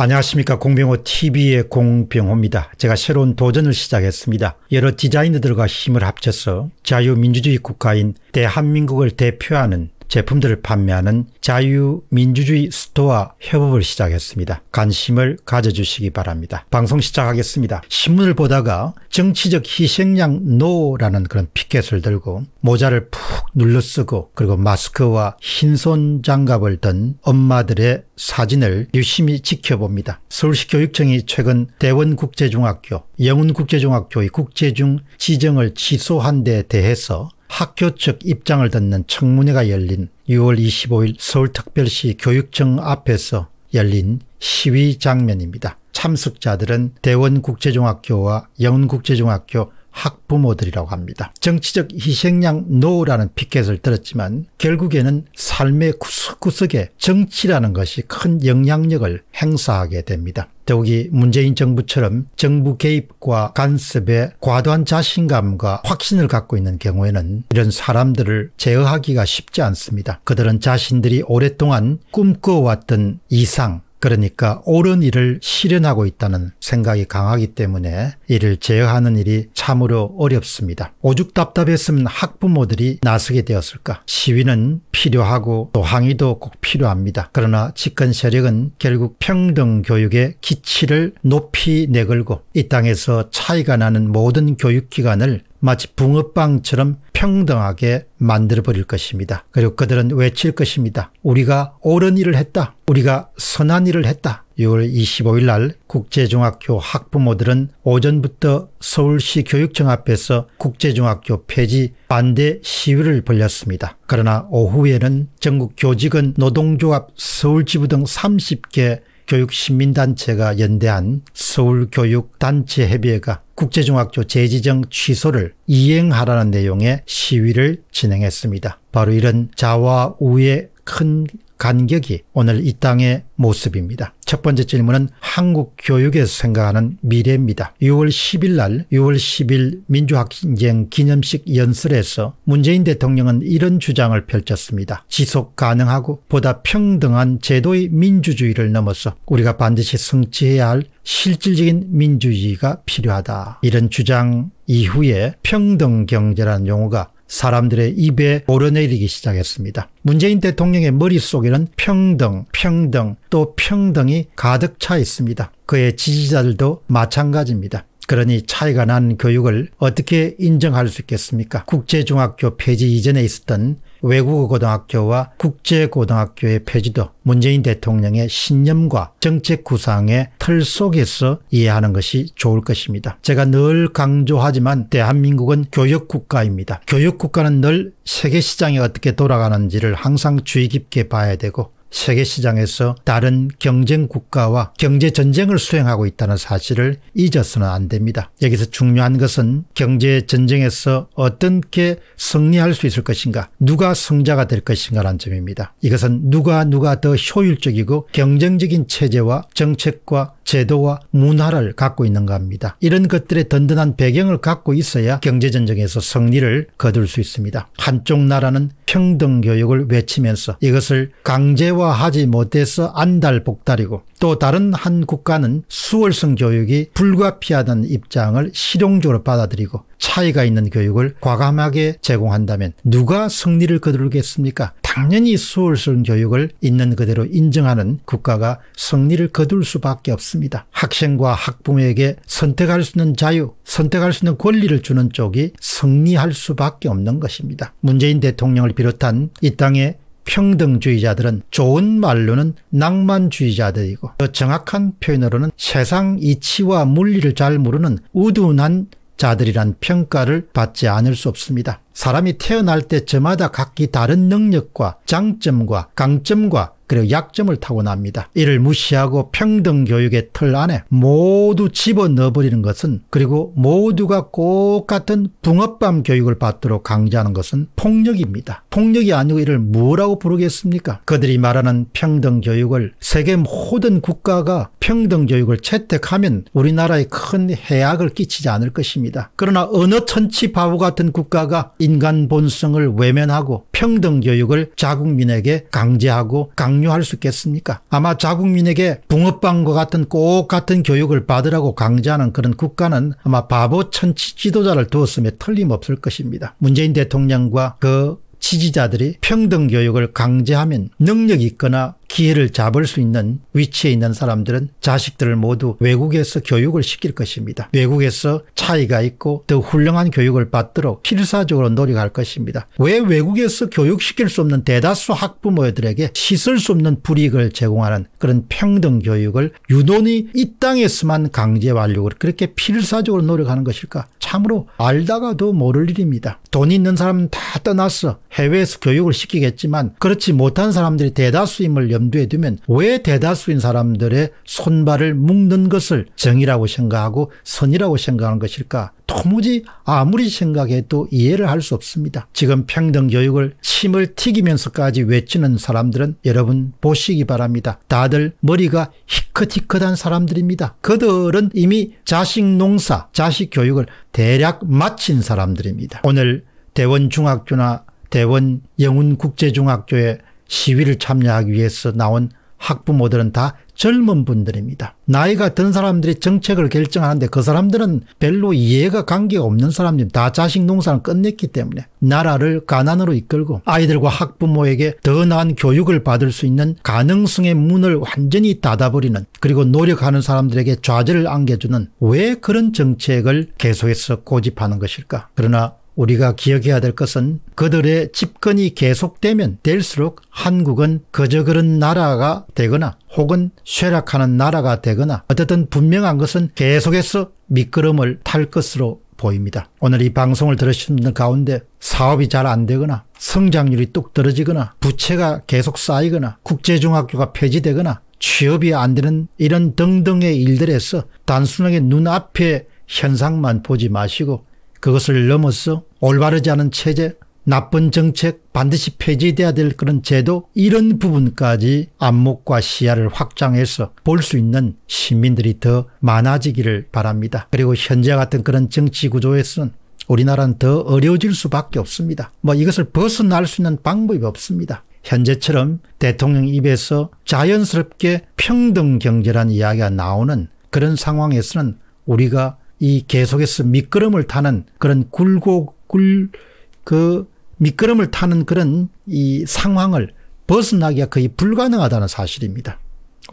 안녕하십니까 공병호 TV의 공병호입니다. 제가 새로운 도전을 시작했습니다. 여러 디자이너들과 힘을 합쳐서 자유민주주의 국가인 대한민국을 대표하는 제품들을 판매하는 자유민주주의 스토어 와 협업을 시작했습니다. 관심을 가져주시기 바랍니다. 방송 시작하겠습니다. 신문을 보다가 정치적 희생양 노라는 그런 피켓을 들고 모자를 푹 눌러쓰고 그리고 마스크와 흰 손 장갑을 든 엄마들의 사진을 유심히 지켜봅니다. 서울시 교육청이 최근 대원국제중학교, 영훈국제중학교의 국제중 지정을 취소한 데 대해서 학교 측 입장을 듣는 청문회가 열린 6월 25일 서울특별시 교육청 앞에서 열린 시위 장면입니다. 참석자들은 대원국제중학교와 영국제중학교 학부모들이라고 합니다. 정치적 희생양 노라는 피켓을 들었지만 결국에는 삶의 구석구석에 정치라는 것이 큰 영향력을 행사하게 됩니다. 더욱이 문재인 정부처럼 정부 개입과 간섭에 과도한 자신감과 확신을 갖고 있는 경우에는 이런 사람들을 제어하기가 쉽지 않습니다. 그들은 자신들이 오랫동안 꿈꿔왔던 이상 그러니까 옳은 일을 실현하고 있다는 생각이 강하기 때문에 이를 제어하는 일이 참으로 어렵습니다. 오죽 답답했으면 학부모들이 나서게 되었을까. 시위는 필요하고 또 항의도 꼭 필요합니다. 그러나 집권 세력은 결국 평등 교육의 기치를 높이 내걸고 이 땅에서 차이가 나는 모든 교육기관을 마치 붕어빵처럼 평등하게 만들어버릴 것입니다. 그리고 그들은 외칠 것입니다. 우리가 옳은 일을 했다. 우리가 선한 일을 했다. 6월 25일 날 국제중학교 학부모들은 오전부터 서울시 교육청 앞에서 국제중학교 폐지 반대 시위를 벌였습니다. 그러나 오후에는 전국 교직원 노동조합 서울지부 등 30개 교육시민단체가 연대한 서울교육단체협의회가 국제중학교 재지정 취소를 이행하라는 내용의 시위를 진행했습니다. 바로 이런 자와 우의 큰 간격이 오늘 이 땅의 모습입니다. 첫 번째 질문은 한국 교육에서 생각하는 미래입니다. 6월 10일 날 6월 10일 민주학생 기념식 연설에서 문재인 대통령은 이런 주장을 펼쳤습니다. 지속 가능하고 보다 평등한 제도의 민주주의를 넘어서 우리가 반드시 성취해야 할 실질적인 민주주의가 필요하다. 이런 주장 이후에 평등경제라는 용어가 사람들의 입에 오르내리기 시작했습니다. 문재인 대통령의 머릿속에는 평등, 평등, 또 평등이 가득 차 있습니다. 그의 지지자들도 마찬가지입니다. 그러니 차이가 난 교육을 어떻게 인정할 수 있겠습니까? 국제중학교 폐지 이전에 있었던 외국어고등학교와 국제고등학교의 폐지도 문재인 대통령의 신념과 정책 구상의 틀 속에서 이해하는 것이 좋을 것입니다. 제가 늘 강조하지만 대한민국은 교육국가입니다. 교육국가는 늘 세계시장이 어떻게 돌아가는지를 항상 주의 깊게 봐야 되고 세계 시장에서 다른 경쟁 국가와 경제 전쟁을 수행하고 있다는 사실을 잊어서는 안 됩니다. 여기서 중요한 것은 경제 전쟁에서 어떻게 승리할 수 있을 것인가 누가 승자가 될 것인가라는 점입니다. 이것은 누가 누가 더 효율적이고 경쟁적인 체제와 정책과 제도와 문화를 갖고 있는가 합니다. 이런 것들의 든든한 배경을 갖고 있어야 경제전쟁에서 승리를 거둘 수 있습니다. 한쪽 나라는 평등교육을 외치면서 이것을 강제 사회화하지 못해서 안달복달이고 또 다른 한 국가는 수월성 교육이 불가피하다는 입장을 실용적으로 받아들이고 차이가 있는 교육을 과감하게 제공한다면 누가 승리를 거두겠습니까? 당연히 수월성 교육을 있는 그대로 인정하는 국가가 승리를 거둘 수밖에 없습니다. 학생과 학부모에게 선택할 수 있는 자유, 선택할 수 있는 권리를 주는 쪽이 승리할 수밖에 없는 것입니다. 문재인 대통령을 비롯한 이 땅에 평등주의자들은 좋은 말로는 낭만주의자들이고 더 정확한 표현으로는 세상 이치와 물리를 잘 모르는 우둔한 자들이란 평가를 받지 않을 수 없습니다. 사람이 태어날 때저마다 각기 다른 능력과 장점과 강점과 그리고 약점을 타고납니다. 이를 무시하고 평등교육의 틀 안에 모두 집어넣어버리는 것은 그리고 모두가 꼭같은 붕어빵 교육을 받도록 강제하는 것은 폭력입니다. 폭력이 아니고 이를 뭐라고 부르겠습니까? 그들이 말하는 평등교육을 세계 모든 국가가 평등교육을 채택하면 우리나라에 큰 해악을 끼치지 않을 것입니다. 그러나 어느 천치 바보 같은 국가가 인간 본성을 외면하고 평등교육을 자국민에게 강제하고 강 강요할 수 있겠습니까? 아마 자국민에게 붕어빵과 같은 꼭 같은 교육을 받으라고 강제하는 그런 국가는 아마 바보 천치 지도자를 두었음에 틀림없을 것입니다. 문재인 대통령과 그 지지자들이 평등 교육을 강제하면 능력이 있거나 기회를 잡을 수 있는 위치에 있는 사람들은 자식들을 모두 외국에서 교육을 시킬 것입니다. 외국에서 차이가 있고 더 훌륭한 교육을 받도록 필사적으로 노력할 것입니다. 왜 외국에서 교육시킬 수 없는 대다수 학부모들에게 씻을 수 없는 불이익을 제공하는 그런 평등 교육을 유돈이 이 땅에서만 강제 완료를 그렇게 필사적으로 노력하는 것일까? 참으로 알다가도 모를 일입니다. 돈 있는 사람은 다 떠나서 해외에서 교육을 시키겠지만 그렇지 못한 사람들이 대다수임을 염두 염두에 두면 왜 대다수인 사람들의 손발을 묶는 것을 정의라고 생각하고 선이라고 생각하는 것일까? 도무지 아무리 생각해도 이해를 할 수 없습니다. 지금 평등교육을 침을 튀기면서까지 외치는 사람들은 여러분 보시기 바랍니다. 다들 머리가 희끗희끗한 사람들입니다. 그들은 이미 자식 농사, 자식 교육을 대략 마친 사람들입니다. 오늘 대원중학교나 대원 영훈국제중학교에 시위를 참여하기 위해서 나온 학부모들은 다 젊은 분들입니다. 나이가 든 사람들이 정책을 결정하는데 그 사람들은 별로 이해가 관계가 없는 사람들 다 자식 농사는 끝냈기 때문에 나라를 가난으로 이끌고 아이들과 학부모에게 더 나은 교육을 받을 수 있는 가능성의 문을 완전히 닫아버리는 그리고 노력하는 사람들에게 좌절을 안겨주는 왜 그런 정책을 계속해서 고집하는 것일까? 그러나 우리가 기억해야 될 것은 그들의 집권이 계속되면 될수록 한국은 그저 그런 나라가 되거나 혹은 쇠락하는 나라가 되거나 어쨌든 분명한 것은 계속해서 미끄럼을 탈 것으로 보입니다. 오늘 이 방송을 들으시는 가운데 사업이 잘 안 되거나 성장률이 뚝 떨어지거나 부채가 계속 쌓이거나 국제중학교가 폐지되거나 취업이 안 되는 이런 등등의 일들에서 단순하게 눈앞에 현상만 보지 마시고 그것을 넘어서 올바르지 않은 체제 나쁜 정책 반드시 폐지돼야 될 그런 제도 이런 부분까지 안목과 시야를 확장해서 볼 수 있는 시민들이 더 많아지기를 바랍니다. 그리고 현재 같은 그런 정치 구조에서는 우리나라는 더 어려워질 수밖에 없습니다. 뭐 이것을 벗어날 수 있는 방법이 없습니다. 현재처럼 대통령 입에서 자연스럽게 평등 경제란 이야기가 나오는 그런 상황에서는 우리가 이 계속해서 미끄럼을 타는 그런 굴고 굴그 미끄럼을 타는 그런 이 상황을 벗어나기가 거의 불가능하다는 사실입니다.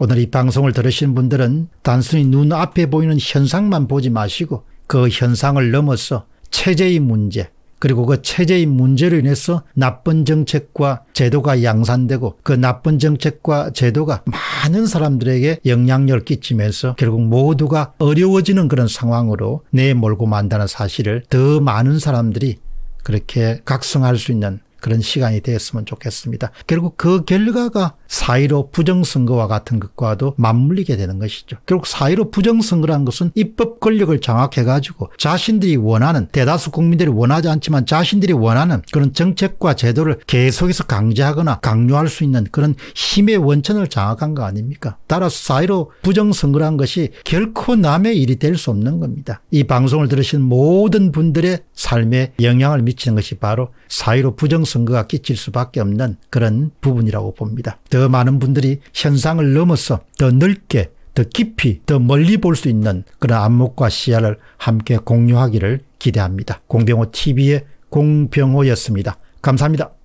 오늘 이 방송을 들으신 분들은 단순히 눈앞에 보이는 현상만 보지 마시고 그 현상을 넘어서 체제의 문제, 그리고 그 체제의 문제로 인해서 나쁜 정책과 제도가 양산되고 그 나쁜 정책과 제도가 많은 사람들에게 영향력을 끼치면서 결국 모두가 어려워지는 그런 상황으로 내몰고 만다는 사실을 더 많은 사람들이 그렇게 각성할 수 있는 그런 시간이 되었으면 좋겠습니다. 결국 그 결과가 사1로 부정선거와 같은 것과도 맞물리게 되는 것이죠. 결국 사1로 부정선거란 것은 입법 권력을 장악해가지고 자신들이 원하는 대다수 국민들이 원하지 않지만 자신들이 원하는 그런 정책과 제도를 계속해서 강제하거나 강요할 수 있는 그런 힘의 원천을 장악한 거 아닙니까? 따라서 사1로 부정선거란 것이 결코 남의 일이 될 수 없는 겁니다. 이 방송을 들으신 모든 분들의 삶에 영향을 미치는 것이 바로 사1로 부정선거 선거가 끼칠 수밖에 없는 그런 부분이라고 봅니다. 더 많은 분들이 현상을 넘어서 더 넓게 더 깊이 더 멀리 볼 수 있는 그런 안목과 시야를 함께 공유하기를 기대합니다. 공병호 TV의 공병호였습니다. 감사합니다.